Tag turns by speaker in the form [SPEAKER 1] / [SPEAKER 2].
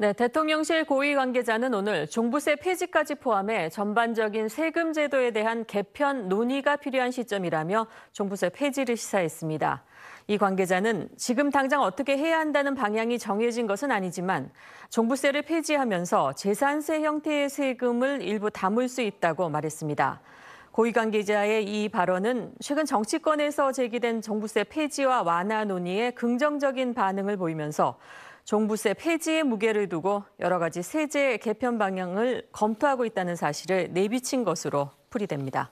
[SPEAKER 1] 네, 대통령실 고위 관계자는 오늘 종부세 폐지까지 포함해 전반적인 세금 제도에 대한 개편 논의가 필요한 시점이라며 종부세 폐지를 시사했습니다. 이 관계자는 지금 당장 어떻게 해야 한다는 방향이 정해진 것은 아니지만 종부세를 폐지하면서 재산세 형태의 세금을 일부 담을 수 있다고 말했습니다. 고위 관계자의 이 발언은 최근 정치권에서 제기된 종부세 폐지와 완화 논의에 긍정적인 반응을 보이면서 종부세 폐지의 무게를 두고 여러 가지 세제 개편 방향을 검토하고 있다는 사실을 내비친 것으로 풀이됩니다.